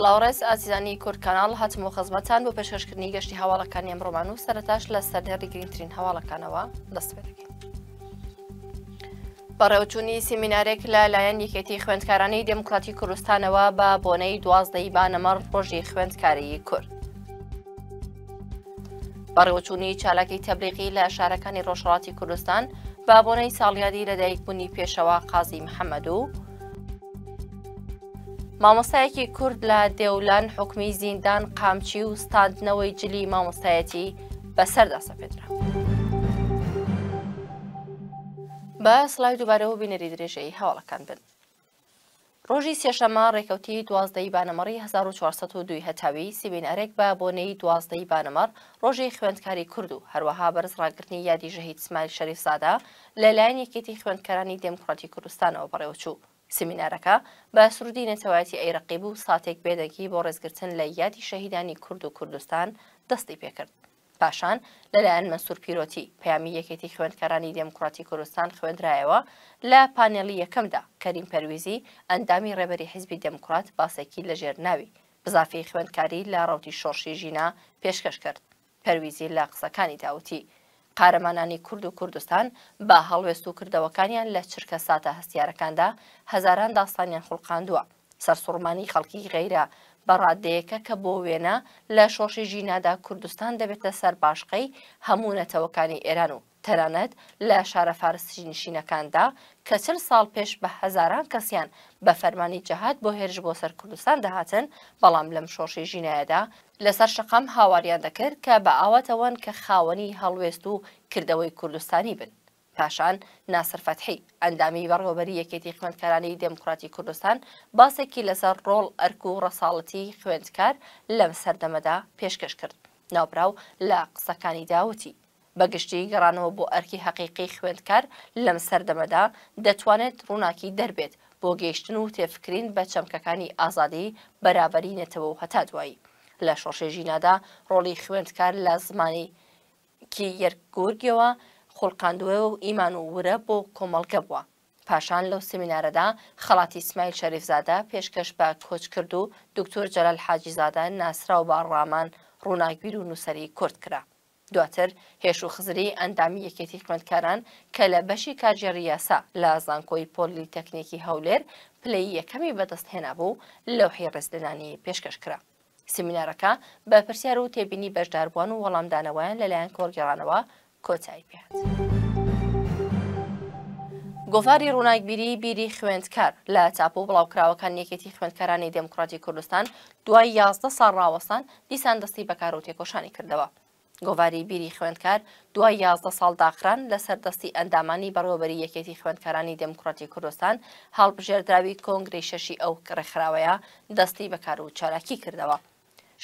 سلااوڕێز ئازیزانی کورد کانال هاتمەوە خزمەتان بۆ پێششکردنی گەشتی هەواڵەکانی ئەمڕۆمان و سەرتاش لە سەرهێری گرنگترین هەواڵەکانەوە دەست پێدەکەین. بەڕێوچوونی سیمینارێک لە لایەن یەکێتی خوێندکارانی دموکراتی کوردستانەوە بە بۆنەی دوازدەی بانەمەڕ ڕۆژی خوێندکاری کورد. بەڕێوچوونی چالاکی تەبلیغی لە شارەکانی ڕۆژهڵاتی کوردستان بابوونەی ساڵیادی لەدایکبوونی پێشەوە قازی محەممەد و، مامۆسایەکی کورد لە دێولان حکمی زیندان قامچی و ستاندنەوەی جلی مامۆسایەتی بەسەردا سەپێدرا. بە سلای دووبارەوە بینەری درێژەی هەواڵەکان بن. ڕۆژی سێشەما ڕێکەوتی دوازدەی بانەمەڕی 1402 هەتاوی سیبینەرێک بە بۆنەی دوازدەی بانەمەر ڕۆژی خوێندکاری کورد و هەروەها بەرز ڕاگررتنی یادی ژەهید سمایل شەریفزادا لەلایەن یەکێتی خوێندکارانی دموکراتی کوردستانەوە بەڕێوەچوو. سمینارەکە بە سرودی نەتەواتی عێرەقیب و ساتێک بێدەکی بۆ ڕێزگرتن لە یادی شەهیدانی کورد و کوردستان دەستی پێکرد. پاشان لەلایەن مەسوور پیرۆتی پامی یەکێتی خوێندکارانی دموکراتی کوردستان خوێندرایەوە لە پانێلی یەکەمدا کەریم پەرویزی ئەندامی ڕێبەری حیزبی دموکرات باسێکی لە ژێرناوی بزافی خوێندکاری لە ڕوتی شۆڕشی ژینا پێشکەش کرد پەرویزی لە قسەکانی داوتی قارەمانانی کورد و کوردستان با هەڵوێست و کردەوەکانیان لە چرکە ساتە هەستیارەکاندا هەزاران داستانیان خوڵقااندووە سەرسوڕمانی خەڵکی غەیرە بەڕادەیەەکە کە بۆ وێنە لە شۆشی ژینادا کوردستان دەبێتە سەر باشقەی هەموو نەتەوەکانی ئێران و تەنانەت لە شارە فارسی نشینەکاندا کە چل ساڵ پێش بە هەزاران کەسیان بە فەرمانی جەهات بۆ هێرش بۆ سەر کوردستان دەهاتن بەڵام لەم شۆشی ژینایەدا لەسەر شقام هاواریان دەکرد کە بە ئاواتەوەن کە خاوەنی هەڵوێست و کردەوەی کوردستانی بن. پاشان ناسرفەتحی ئەندامی بەڕۆبەری یەکێتی خوێندکارانی دموکراتی کوردستان باسێکی لەسەر ڕۆڵ ئەرک و ڕەساڵەتی خوێندکار لەم سەردەمەدا پێشکەش کرد. ناوبراو لە قسەکانی داوتی. بەگشتی گەڕانەوە بۆ ئەرکی حەقیقی خوێندکار لەم سەردەمەدا دەتوانێت ڕووناکی دەربێت بۆ گەیشتن و تێفکرین بە چەمکەکانی ئازادی بەراوەری نێتەوە و هەتا دوایی لە شۆشێژینادا ڕۆڵی خوێندکار لە زمانی کی یەرگورگەوە خۆڵقااندوێ و ئیمان و ورە بۆ کۆمەڵگە بووە. پاشان لەو سمینارەدا خەڵاتی سمیل شەریفزادە پێشکەش بە کۆچ کرد و دکتۆر جەلال حاجیزادە ناسرا و باڕامان ڕووناگیر و نووسری کورد کرا. دواتر هێش و خزری ئەندامی یەکێتی خوێندکاران کە لە بەشی کارژێریاسا لە زانکۆی پۆلی تەکنیکی هەولێر پلەی یەکەمی بەدەستهێنا بوو لەوحی ڕزدەدانی پێشکەشکرا. سمینارەکە بە پرسیار و تێبینی بەشداربوون و وەڵامدانەوەیان لەلایەن کۆڵگەڕانەوە کۆتایی پێات. گۆڤاری ڕووناکبیری بیری خوێندکار لە چاپۆ بڵاوکراوەکان یەکێتی خوێندکارانی دموکراتی کوردستان دوای یازدە ساڵ ڕاوەستان دیسان دەستی بەکار و تێکۆشانی کردەوە. گۆواری بیری خوێندکار دوای یازدە ساڵ داخران لە سەردەستی ئەندامانی بەڕۆبەری یەکێتی خوێندکارانی دموکراتی کوردستان هەڵبژێردراوی کۆنگری شەشی ئەو ڕێکخراوەیە دەستی بەکار و چالاکی کردەوە.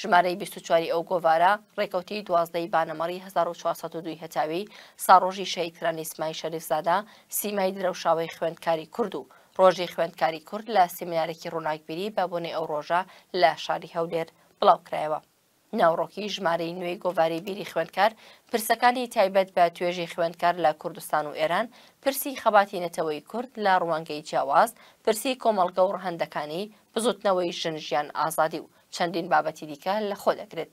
ژمارەی 24واری ئەو گۆوارە ڕێکەوتی دوازدەی بانەمەری 1942 هەتاوی ساڕۆژی شەیدکرانی سمای شەریفزادا سیمای درەوشاوی خوێندکاری کورد و ڕۆژی خوێندکاری کورد لە سیمینارێکی ڕووناکبیری بەبوونی ئەو ڕۆژە لە شاری هەولێر بڵاوکرایەوە. ناوڕۆکی ژمارەی نوێی گۆواری بیری خوێندکار پرسەکانی تایبەت بە توێژی خوێندکار لە کوردستان و ئێران پرسی خەباتینەتەوەی کورد لە ڕوانگەی جیاواز پرسی کۆمەڵگە و ڕهندەکانی بزوتنەوەی ژنژیان ئازادی و چەندین بابەتی دیکە لە خۆ دەگرێت.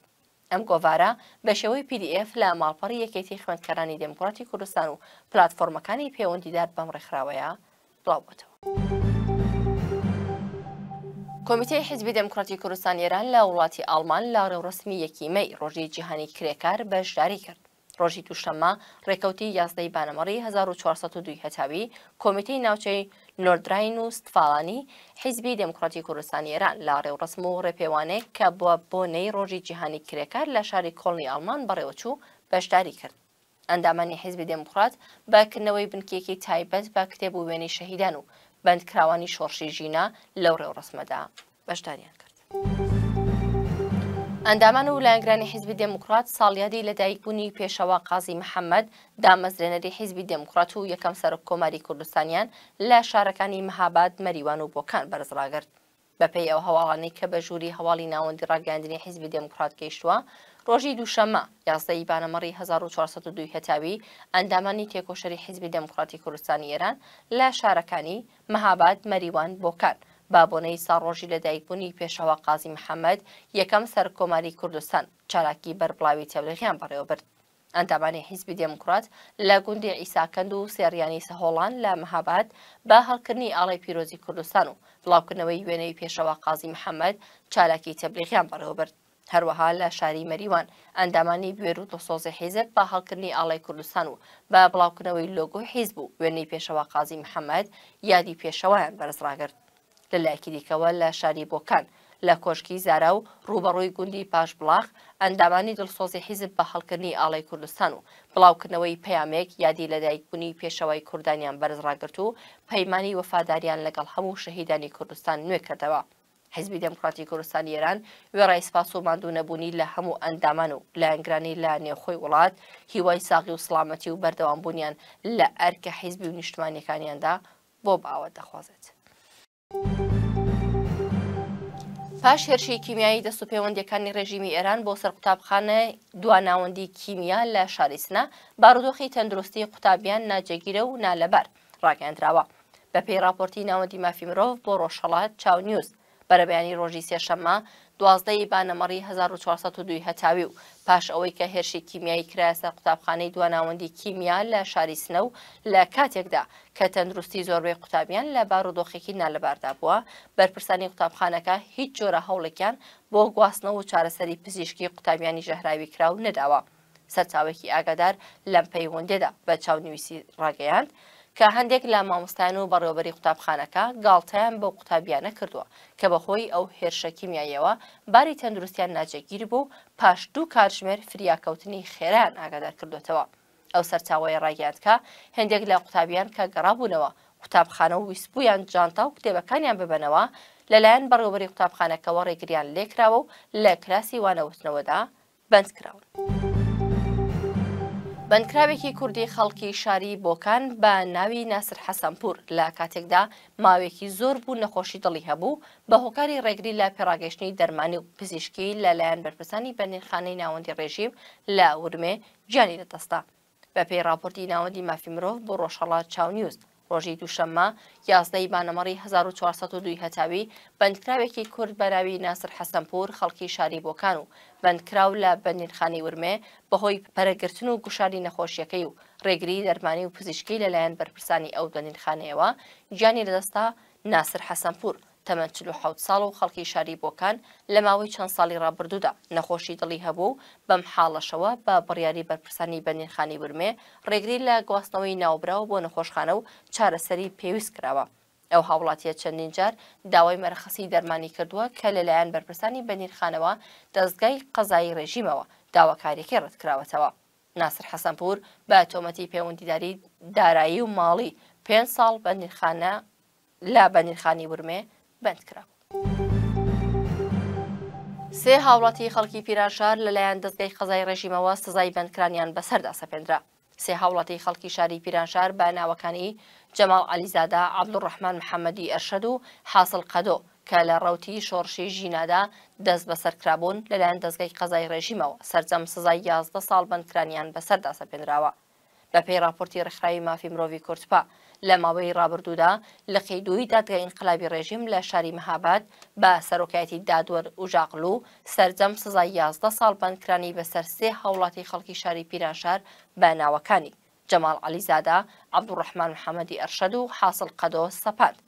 ئەم گۆوارە بە شێوەی PDF لە ماڵپەڕی یەکێتی خوێندکەرانی دموکراتی کوردستان و پلتفۆرمەکانی پەیوەندیدار بەم ڕێکخراوەیە بڵاوبتەوە. کۆمیتەی حزبی دەموکراتی کوردستان ئێران لە وڵاتی ئالمان لە ڕێوڕسمی یەکیمەی ڕۆژی جیهانی کرێکار بەشداری کرد. ڕۆژی دووشەممە ڕێکەوتی یازدەی بانەمەڕی 1942 هەتاوی کۆمیتەی ناوچەی نۆردراین و ستفاڵانی حیزبی دموکراتی کوردستان ئێران لا ڕێوڕسم و ڕێپێوانێک کە بووە بۆ نەی ڕۆژی جیهانی کرێکار لە شاری کۆڵنی ئالمان بەڕێوەچوو بەشداری کرد. ئەندامانی حیزبی دموکرات باکردنەوەی بنکێکی تایبەت با کتێب و وێنەی شەهیدان و بەندکراوانی شۆڕشی ژینە لەو ڕێو ڕسمەدا بەشداریان کرد. ئەندامان و لایەنگرانی حیزبی دموکرات ساڵیادی لەدایکبوونی پێشەوە قازی محەممەد دامەزرێنەری حیزبی دموکرات و یەکەم سەر کۆماری کوردستانیان لە شارەکانی مەهاباد مەریوان و بۆکان بەرزڕاگرت. بەپی ئەو هەواڵانی کە بە ژووری هەواڵی ناوەندی ڕاگەاندنی حیزبی دموکرات گەیشتووە ڕۆژی دووشەمە یاسدەی بانەمەڕی 1402 هەتاوی ئەندامانی تێکۆشەری حیزبی دموکراتی کوردستانی ئێران لە شارەکانی مەهاباد مەریوان بۆکان. بابۆنەی ساڕۆژی لەدایکبوونی پێشەوە قازی محەممەد یەکەم سەر کۆماری کوردستان چالاکی بەربڵاوی تەبلغیان بەڕێوەبرد. ئەندامانی حیزبی دموکرات لە گوندی ئیساکەند و سێریانی سەهۆڵان لە مەهاباد بە هەڵکردنی ئاڵی پیرۆزی کوردستان و بڵاوکردنەوەی وێنەی پێشەوە قازی محەممەد چالاکی تەبلغیان بەڕێوەبرد. هەروەها لە شاری مەریوان ئەندامانی بێرو و سۆزی حیزب بە هەڵکردنی ئاڵای کوردستان و بە بڵاوکردنەوەی لۆگۆ حیز بوو وێنەی پێشەوە قازی محەممەد یادی پێشەوەیان بەرزڕاگرت لە لایکی دیکەوە لە شاری بۆکان لە کۆشکی زارا و ڕوبەڕووی گوندی پاش بڵاخ ئەندامانی دڵسۆزی حیزب بە هەڵکردنی ئاڵای کوردستان و بڵاوکردنەوەی پەیامێک یادی لەدایکبوونی پێشەوەی کوردانیان بەرزڕاگرت و پەیمانی وەفاداریان لەگەڵ هەموو شەهیدانی کوردستان نوێ کردەوە. حزبی دموکراتی کوردستان ئێران وێڕای سپاس و ماندوو نەبوونی لە هەموو ئەندامان و لایەنگرانی لە نێوخۆی وڵات هیوای ساغی و سلامەتی و بەردەوامبوونیان لە ئەرکە حیزبی و نیشتمانەکانیاندا بۆ باوەت دەخوازێت. پاش هێرشی کیمیایی دەست و پەیوەندەکانی ڕێژیمی ئێران بۆ سەر قوتابخانە دواناوەندی کیمیا لە شارسنا بارودۆخی تەندروستی قوتابیان ناجەگیرە و نالەبەر ڕاگەاندراوە. بە پێی راپۆرتی ناوەندی مافی مرۆڤ بۆ ڕۆژهڵات چاو نیوز بەرەبیانی ڕۆژی سێشەممە دوازدەی بانەمەڕی 1942 هەتاوی و پاش ئەوەی کە هێرشی کیمیایی کراسە قوتابخانەی دواناوەندی کیمیا لە شاری سنە و لە کاتێکدا کە تەندروستی زۆربەی قوتابیان لە بارودۆخێکی نالەباردا بووە بەرپرسانی قوتابخانەکە هیچ جۆرە هەوڵێکیان بۆ گواستنەوە و چارەسەری پزیشکی قوتابیانی ژەهراوی کراو نەداوە سەرچاوێکی ئاگادار لەم پەیوەندێدا بە چاونویسی ڕاگەیاند کە هەندێک لە مامۆستان و بەڕێوەبەری قوتابخانەکە گاڵتەیان بەو قوتابیانە کردووە کە بەخۆی ئەو هێرشەکیمیایەوە باری تەندروستیان ناجێگیر بوو پاش دوو کاتژمێر فریاکەوتنی خێران ئاگادار کردوێتەوە ئەو سەرچاوی ڕاگەاندکە هەندێک لە قوتابیان کە گەڕابوونەوە قوتابخانە و ویسبوویان جانتا و کتێبەکانیان ببنەوە لەلایەن بەڕێوەبەری قوتابخانەکەەوە ڕێگریان لێکراوە و لە کراسی وانەوتنەوەدا بند کراون. بەندکراوێکی کوردی خەڵکی شاری بۆکان بە ناوی ناسر حەسەمپور لە کاتێکدا ماوێکی زۆر بوو نەخۆشی دڵی هەبوو بە هۆکاری ڕێگری لە پێڕاگەشتنی دەرمانی و پزیشکی لەلایەن بەرپرسانی بەنرخانەی ناوەندی ڕێژیم لە ورمێ گیانی لەدەستا. بە پێی راپۆرتی ناوەندی مافی مرۆڤ بۆ ڕۆژهڵات چاو نیوست ڕۆژی دووشەممە یازدەی بانەمەڕی 1402 هەتاوی بەندکراوێکی کورد بەراوی ناسر حەسەمپور خەڵکی شاری بۆکان و بەندکراو لە بەندینخانی ورمێ بەهۆی پەرەگرتن و گوشاری نەخۆشیەکەی و ڕێگری دەرمانی و پزیشکی لەلایەن بەرپرسانی ئەو بەندینخانەوە گیانی لەدەستا ناسر حەسەمپور. تەمەچل و حوت ساڵ و خەڵکی شاری بۆکان لە ماوەی چەند ساڵی ڕابردوودا نەخۆشی دڵی هەبوو بەم حاڵەشەوە بە بڕیاری بەرپرسانی بەنرخانی ورمێ ڕێگری لە گواستنەوەی ناوبراوە بۆ نەخۆشخانە و چارەسەری پێویست کراوە. ئەو هاوڵاتیە چەندین جار داوای مەرخەسی دەرمانی کردووە کە لەلایەن بەرپرسانی بەنیرخانەوە دەستگای قەزایی ڕێژیمەوە داواکاریەکەی ڕەتکراوەتەوە. ناسر حەسەمپور بە تۆمەتی پەیوەندیداری دارایی و ماڵی پێ ساڵ بەنیرخانە لا بەنیرخانی ورمێ بند کرا. سێ هاوڵاتی خەڵکی پیراشار لەلایەن دەستگەی خەزای ڕێژیمەوە سزای بندکرانیان بەسەردا سەپێنرا. سێ هاوڵاتی خەڵکی شاری پیرانشار بە ناوەکانی جەماڵ علیزادا عبدوڕحمان محەممەدی ئەرشەد و حاصل قەدۆ کە لە ڕوتی شۆڕشی ژینادا دەست بەسەرکرابوون لەلایەن دەستگەی قەزای ڕێژیمەوە سەرجەم سزای یازدە ساڵ بندکرانیان بەسەردا سەپێنراوە. لە پێی راپۆرتی ڕخراوی مافی مرۆڤی کورتپا لە ماوەی ڕابردوودا لە قەیدوی دادگای انقلابی ڕێژیم لە شاری مەهاباد بە سەرۆکایەتی دادوەر ئوژاقلو سەرجەم سزای یازدە ساڵ بەندکرانی بەسەر سێ هاوڵاتی خەڵکی شاری پیرانشار بە ناوەکانی جەمال علیزادا عەبدوڕەحمان محەممەدی ئەرشەد و حاصل قەدۆ سەپاند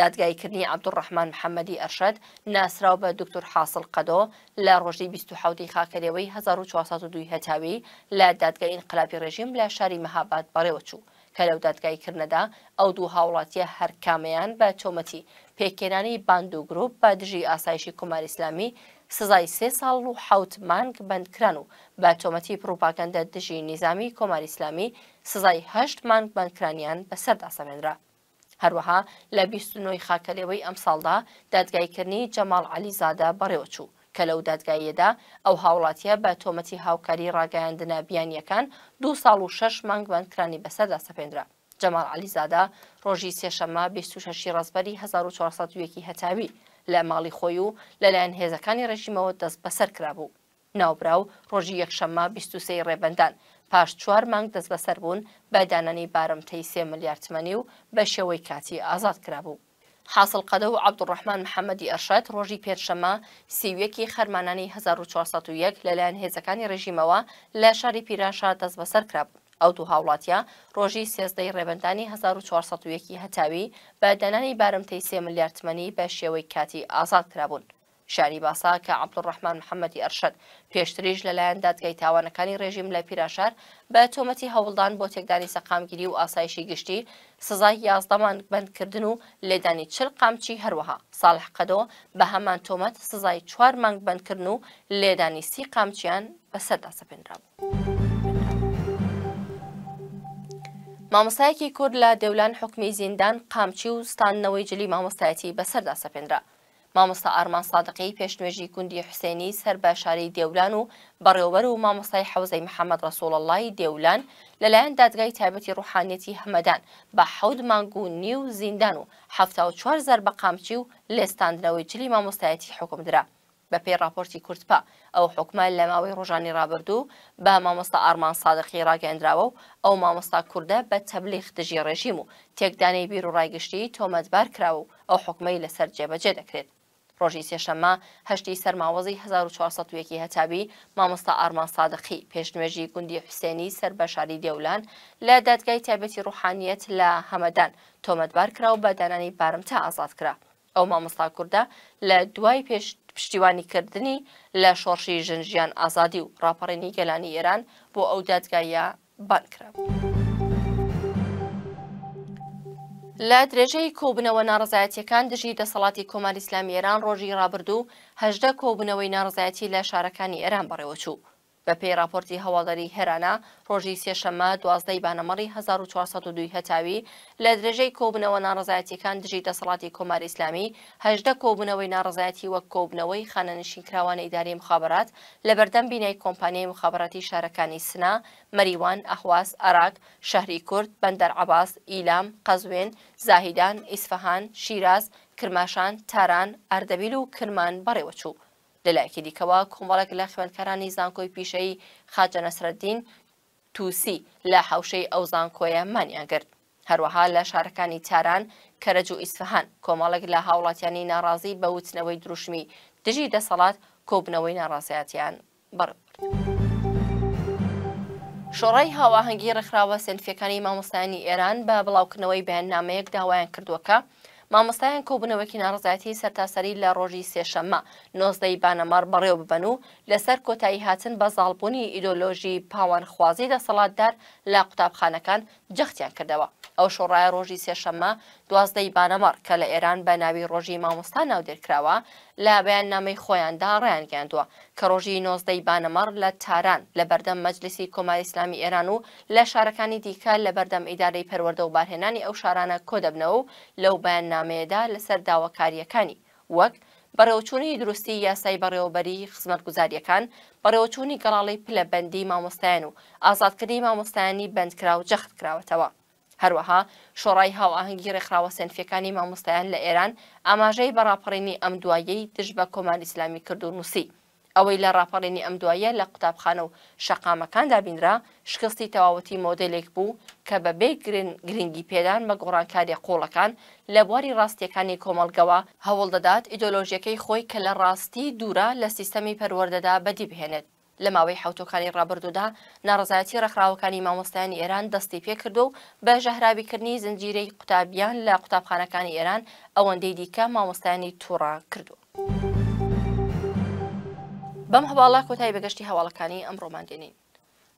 دادگایکردنی عبدوڕحمان محەممەدی ئەرشەد ناسرااو بە دکتور حاصل قەدۆ لە ڕۆژی 1970 خاکەرەوەی 1992 هەتاوی لە دادگای انقلابی ڕێژیم لە شاری مەهاباد بەڕێوە چوو. کە لەو دادگایکردنەدا ئەو دوو هاوڵاتیە هەرکامیان بە تۆمەتی پێکێنانی باند و گرروپ بە دژی ئاسایشی کومار ئسلامی سزای سێ ساڵ و حوت مانگ بندکران و بە تۆمەتی پروپاکەندە دژی نیزامی کۆماری ئسلامی سزای هەشت مانگ بندکرانیان بەسەرداسەمێنرا. هەروەها لە 29 خاکەلەوەی ئەم ساڵدا دادگایکردنی جەماڵ علی زادە بەڕێوەچوو کە لەو دادگاییەدا ئەو هاوڵاتیە بە تۆمەتی هاوکاری ڕاگەیاندنە بیانیەکان دو ساڵ و شش مانگ بەندکرانی بەسەردا سەپێنرا. جەمال علیزادا ڕۆژی سێشەمە 26 ڕزبەری 1940 هەتاوی لە ماڵی خۆی و لەلایەن هێزەکانی ڕژیمەوە دەست بەسەر کرابوو. ناوبراو ڕۆژی یەکشەمە 23 ڕێبندان پاش چوار مانگ دەست بەسەر بوون بەدانانی بارمتەی سێ ملیارتمەنی و بە شێوەی کاتی ئازاد کرابوو. حاصل قەدە و عبدوڕحمان محەممەدی ئەرشەت ڕۆژی پێشەمە سیویەکی خەرمانانی 1940 لەلایەن هێزەکانی ڕژیمەوە لە شاری پیراشا دەست بەسەر کرابوو. ئەو دوو هاوڵاتیا ڕۆژی سێزدەی ڕێبندانی 1940 هەتاوی بە دەنانی بارمتەی سێ ملیارتمەنی بە شێوەی کاتی ئازاد کرابوون. شاری باسا کە عبدڕحمان محەممەدی ئەرشد پێشتریش لەلایەن دادگای تاوانەکانی ڕێژیم لە پیراشار بە تۆمەتی هەوڵدان بۆ تێکدانی سەقامگیری و ئاسایشی گشتی سزای یازدەمان بندکردن و لێدانی چل قامچی هەروەها ساڵح قەدۆ بە هەمان تۆمەت سزای چوار مانگ بندکردن و لێدانی سی قامچیان بەسەردا سەپێنرا بوو. مامۆستایەکی کورد لە دەولان حکمی زیندان قامچی و ستاننەوەی جلی مامۆستایەتی بەسەردا سەپێنرا مامۆستا ئارمان سادقی پێشنوێژی گوندی حوسێنی سەر بە شاری دێولان و بەڕێوەر و مامۆستای حەوزەی محەممەد ڕسوڵ اللهی دێولان لەلایەن دادگای تایبەتی ڕوحانەتی هەمەدان بە حەود مانگ و نی و زیندان و هەفتا و چوار زەر بە قامچی و لێستاندنەوەی جلی مامۆستایەتی حکم درا. بە پێی راپۆرتی کورتپا ئەو حکومە لە ماوەی ڕۆژانی ڕابردوو بە مامۆستا ئارمان سادقی ڕاگەندراوە و ئەو مامۆستا کووردە بە تەبلیغ دژی ڕێژیم و تێکدانەی بیر و ڕایگشتی تۆمەتبار کراوە و ئەو حکومەی لەسەر جێبەجێ دەکرێت. ڕۆژی سێشەمە هەشتی سەرماوەزی 1401 هەتابی مامۆستا ئارمان سادقی پێشنوێژی گوندی حوسێنی سەر بە شاری دێولان لە دادگای تایبەتی ڕوحانیت لە هەمەدان تۆمەتبار کرا و بەدانانی بارم تا ئازاد کرا. ئەو مامۆستا کووردە لە دوای پێش پشتیوانی کردنی لە شۆڕشی ژنجیان ئازادی و ڕاپەڕێنی گەلانی ئێران بۆ ئەو دادگایە بانکرا. لە درێژەی کۆبنەوە ناڕزایەتیەکان دژی دەسەڵاتی کۆمار ئیسلامی ئێران ڕۆژی ڕابردوو هەژدە کۆبنەوەی ناڕزایەتی لە شارەکانی ئێران بەڕێوەچوو بە پێی راپۆرتی هەواڵەری هێرانە ڕۆژی سێشەمە دوازدەی بانەمەڕی 1402 هەتاوی لە درێژەی کۆبنەوە ناڕزایەتیەکان دژی دەسەڵاتی کۆماری ئسلامی هەجدە کۆبنەوەی ناڕزایەتی وەک کۆبنەوەی خانەنشین کراوانە ئیداری مخابرات لە بەردەم بینای کۆمپانیای مخابەتی شارەکانی سنا، مەریوان، ئەخواز، عراق، شەهری کورد، بەندەر عباس، ئیلام، قەزوێن، زاهیدان، ئیسفەهان، شیراز، کرماشان، تاران، ئەردەبیل و کرمان بەڕێوەچوو. لە لایەکی دیکەوە کۆمەڵێک لە خوێندکارانی زانکۆی پیشەی خاجە نەسرەدین تووسی لە حوشەی ئەو زانکۆیە مانیاگرت هەروەها لە شارەکانی تاران کەرەج و ئیسفهان کۆمەڵێک لە هاوڵاتیانی ناڕازی بە وتنەوەی دروشمی دژی دەسەڵات کۆبنەوەی ناڕازەتیان بڕ. شۆڕای هاواهنگگی ڕخراوە سنفەکانی مامۆستانی ئێران بە بڵاوکردنەوەی بەهێننامەیەک داوایان کردووەکە مامۆستایان کۆبنەوەکی ناڕزایەتی سەرتاسەری لە ڕۆژی سێشەممە نۆزدەی بانەمار بەڕێو ببەن و لەسەر کۆتایی هاتن بە زاڵبوونی ئیدۆلۆژی پاوانخوازی دەسەڵاتدار لە قوتابخانەکان جەختیان کردەوە. ئەو شۆڕایە ڕۆژی سێشەممە دوازدەی بانەمەڕ کە لە ئێران بە ناوی ڕۆژی مامۆستا ناودێرکراوە لە بەیان نامەی خۆیاندا ڕیان گەاندووە کە ڕۆژی نۆزدەی بانەمەڕ لە تاران لە بەردەم مەجلسی کۆماری ئسلامی ئێران و لە شارەکانی دیکە لە بەردەم ئیدارەی پەروەەردە و بارهێنانی ئەو شارانە کۆ دەبنەوە و لەو بەیان نامەیەدا لەسەر داواکاریەکانی وەک بەڕێوچوونی دروستی یاسای بەڕێوەبەری خزمەتگوزاریەکان بەڕێوەچوونی گەڵاڵی پلەبندی مامۆستایان و ئازادکردنی مامۆستایانی بندکرا و جەخت کراوەتەوە. هەروەها شۆڕای هاوەهنگگی ڕێکخراوە سنفەکانی مامۆستایان لە ئێران ئاماژەی بەڕاپەڕێنی ئەم دوایەی دژ بە کۆمان ئیسلامی کرد و نووسی. ئەوەی لە ڕاپەڕێنی ئەم دوایە لە قوتابخانە و شەقامەکاندا بینرا شکستی تەواوەتی مۆدلێک بوو کە بە بێ گرنگی پێدان بە گۆڕانکاری قۆڵەکان لە بواری ڕاستیەکانی کۆمەلگەوە هەوڵ دەدات ئیدۆلۆژیەکەی خۆی کە لە ڕاستی دوورە لە سیستەمی پەروەردەدا بەدی بهێنێت لە ماوەی حوتەکانی ڕابردوودا ناڕزایەتی ڕخراوەکانی مامۆستایانی ئێران دەستی پێکردو بە ژەهرابیکردنی زنجیرەی قوتابیان لە قوتابخانەکانی ئێران ئەوەندەی دیکە مامۆستایانی تووڕا کردو. بەم هەواڵە کۆتایی بەگەشتی هەواڵەکانی ئەمڕۆمان دێنین.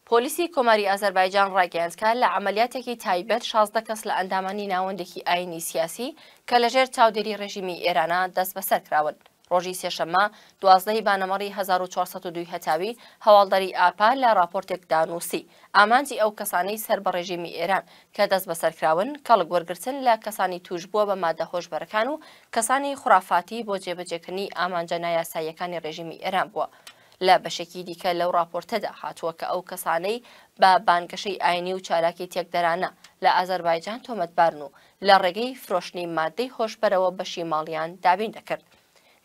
پۆلیسی کۆماری ئازەربایجان ڕاگەانسکە لە ئەعملیاتێکی تایبەت شازدە کەس لە ئەندامانی ناوەندێکی ئاینی سیاسی کە لەژێر چاودێری ڕژیمی ئێرانە دەست بەسەر کراون. ڕۆژی سێشەمە دوازدەی بانەمەڕی 1402 هەتاوی هەواڵدەری ئاپا لە راپۆرتێک دانووسی ئامانجی ئەو کەسانەی سەر بە ڕێژیمی ئێران کە دەست بەسەرکراون کەڵک وەرگرتن لە کەسانی توش بووە بە مادە هۆشبەرەکان و کەسانی خورافاتی بۆ جێبەجێکردنی ئامانجە نایاساییەکانی ڕێژیمی ئێران بووە. لە بەشێکی دیکە لەو راپۆرتەدا هاتووە کە ئەو کەسانەی بە بانگەشەی ئاینی و چالاکی تێکدەرانە لە ئازەربایجان تۆمەتبارن و لە ڕێگەی فرۆشتنی مادەی هۆشبەرەوە بەشی ماڵیان دابین دەکرد.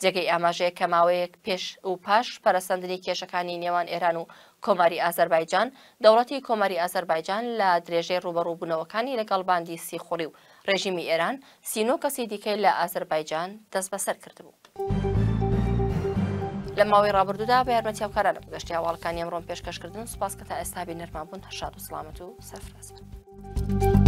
جێگەی ئاماژەیە کە ماوەیەک پێش و پاش پەرسەندنی کێشەکانی نێوان ئێران و کۆماری ئازەربایجان دەوڵەتی کۆماری ئازەربایجان لە درێژەی ڕوبەڕووبوونەوەکانی لەگەڵ باندی سیخۆری و ڕێژیمی ئێران سینۆ کەسی دیکەی لە ئازەربایجان دەست بەسەر کردبوو. لە ماوەی ڕابردودا بە یارمەتیاوکارانە بگەشتی هەواڵەکانی ئەمڕۆم پێشکەشکردن سوپاس کە تا ئێستا بینەرمان بوون هەشاد و سلامەت و سەرفراز بن.